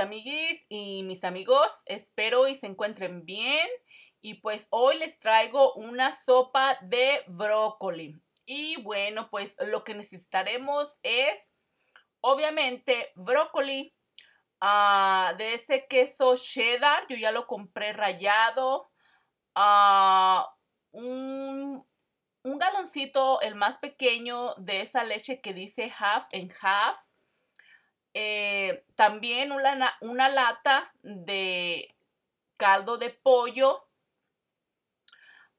amiguis y mis amigos, espero y se encuentren bien. Y pues hoy les traigo una sopa de brócoli. Y bueno, pues lo que necesitaremos es, obviamente, brócoli ah, de ese queso cheddar. Yo ya lo compré rallado, ah, un, un galoncito, el más pequeño, de esa leche que dice half en half eh, también una, una lata de caldo de pollo,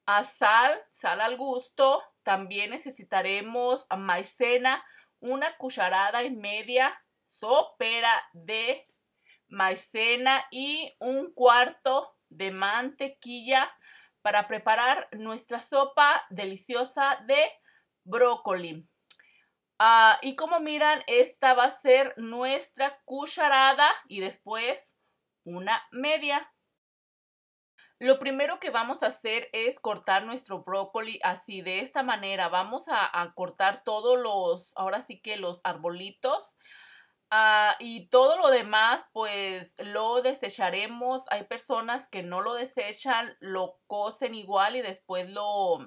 a sal, sal al gusto, también necesitaremos maicena, una cucharada y media sopera de maicena y un cuarto de mantequilla para preparar nuestra sopa deliciosa de brócoli. Ah, y como miran, esta va a ser nuestra cucharada y después una media. Lo primero que vamos a hacer es cortar nuestro brócoli así, de esta manera. Vamos a, cortar todos los, ahora sí que los arbolitos. Ah, y todo lo demás, pues lo desecharemos. Hay personas que no lo desechan, lo cocen igual y después lo,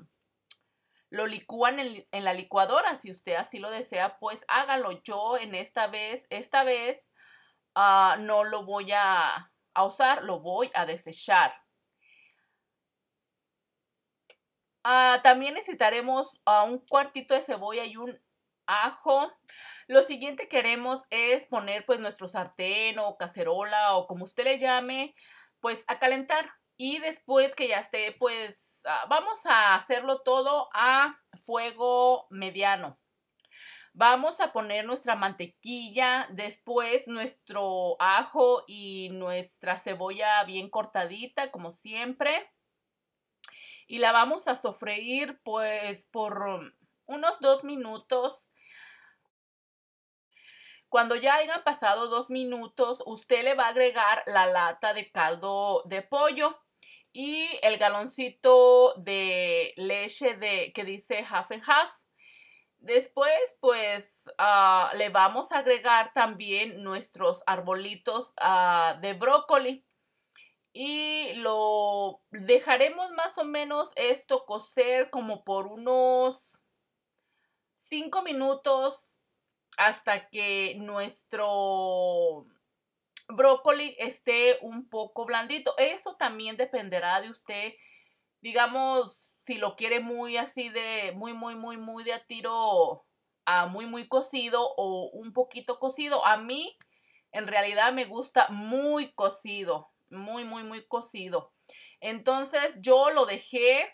lo licúan en, la licuadora, si usted así lo desea, pues hágalo. Yo en esta vez, esta vez ah, no lo voy a, usar, lo voy a desechar. Ah, también necesitaremos ah, un cuartito de cebolla y un ajo. Lo siguiente que es poner pues nuestro sartén o cacerola o como usted le llame, pues a calentar. Y después que ya esté pues Ah, vamos a hacerlo todo a fuego mediano. Vamos a poner nuestra mantequilla, después nuestro ajo y nuestra cebolla bien cortadita, como siempre. Y la vamos a sofreír pues por unos dos minutos. Cuando ya hayan pasado dos minutos, usted le va a agregar la lata de caldo de pollo y el galoncito de leche de, que dice half and half. Después, pues, ah, le vamos a agregar también nuestros arbolitos ah, de brócoli. Y lo dejaremos más o menos esto cocer como por unos 5 minutos hasta que nuestro brócoli esté un poco blandito. Eso también dependerá de usted, digamos, si lo quiere muy así de, muy, muy, muy, muy de a tiro, a muy, muy cocido o un poquito cocido. A mí, en realidad, me gusta muy cocido, muy, muy, muy cocido. Entonces, yo lo dejé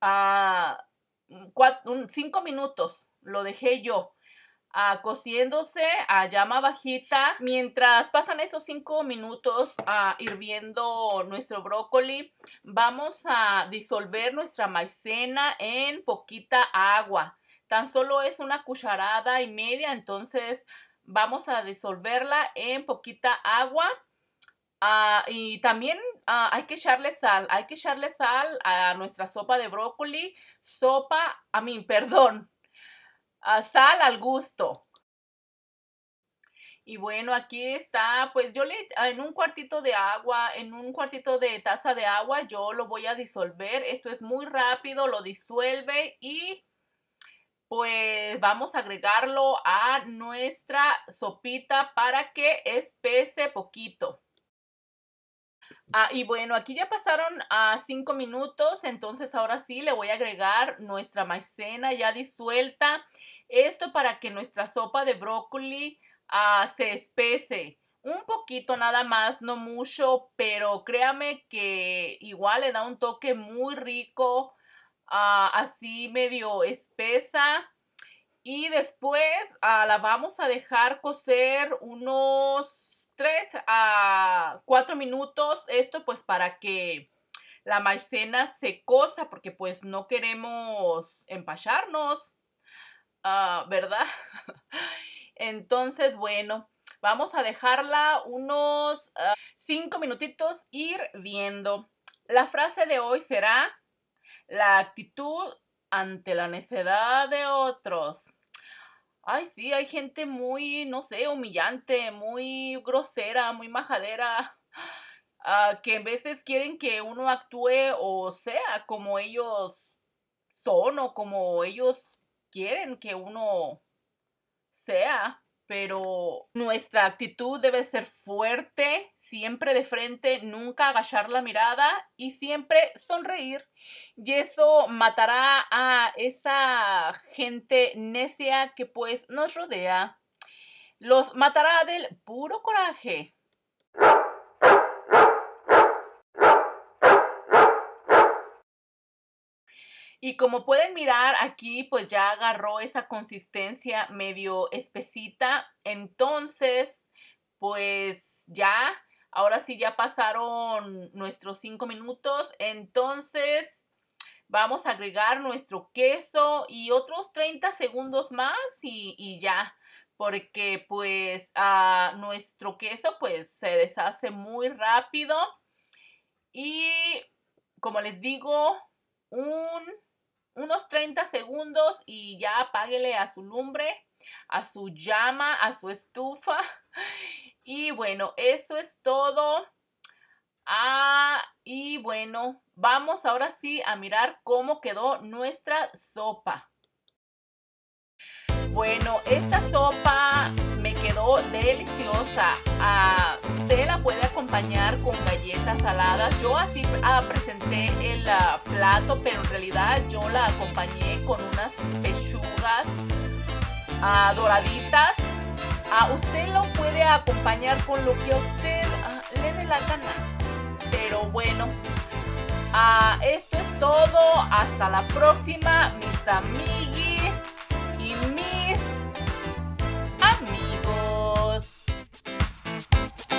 a cinco minutos, lo dejé yo cociéndose a llama bajita. Mientras pasan esos cinco minutos a ah, hirviendo nuestro brócoli, vamos a disolver nuestra maicena en poquita agua. Tan solo es una cucharada y media, entonces vamos a disolverla en poquita agua. Ah, y también ah, hay que echarle sal, hay que echarle sal a nuestra sopa de brócoli, sopa, a mi mí, perdón, sal al gusto. Y bueno, aquí está, pues yo le, ah, en un cuartito de agua, en un cuartito de taza de agua, yo lo voy a disolver. Esto es muy rápido, lo disuelve y pues vamos a agregarlo a nuestra sopita para que espese poquito. Ah, y bueno, aquí ya pasaron a ah, cinco 5 minutos, entonces ahora sí le voy a agregar nuestra maicena ya disuelta. Esto para que nuestra sopa de brócoli ah, se espese. Un poquito nada más, no mucho, pero créame que igual le da un toque muy rico, ah, así medio espesa. Y después ah, la vamos a dejar cocer unos 3 a 4 minutos. Esto pues para que la maicena se cosa porque pues no queremos empacharnos. Ah, ¿verdad? Entonces, bueno, vamos a dejarla unos ah, cinco minutitos viendo La frase de hoy será la actitud ante la necedad de otros. Ay, sí, hay gente muy, no sé, humillante, muy grosera, muy majadera, ah, que a veces quieren que uno actúe o sea como ellos son o como ellos quieren que uno sea, pero nuestra actitud debe ser fuerte, siempre de frente, nunca agachar la mirada y siempre sonreír. Y eso matará a esa gente necia que pues nos rodea. Los matará del puro coraje. Y como pueden mirar aquí, pues ya agarró esa consistencia medio espesita. Entonces, pues ya, ahora sí ya pasaron nuestros 5 minutos. Entonces, vamos a agregar nuestro queso y otros 30 segundos más y, ya. Porque pues a ah, nuestro queso pues se deshace muy rápido. Y como les digo, un unos 30 segundos y ya apáguele a su lumbre, a su llama, a su estufa. Y bueno, eso es todo. Ah, y bueno, vamos ahora sí a mirar cómo quedó nuestra sopa. Bueno, esta sopa quedó deliciosa. a usted la puede acompañar con galletas saladas. Yo así ah, presenté el ah, plato, pero en realidad yo la acompañé con unas pechugas ah, doraditas. usted lo puede acompañar con lo que a usted le dé la gana. Pero bueno, eso es todo. Hasta la próxima, mis amigas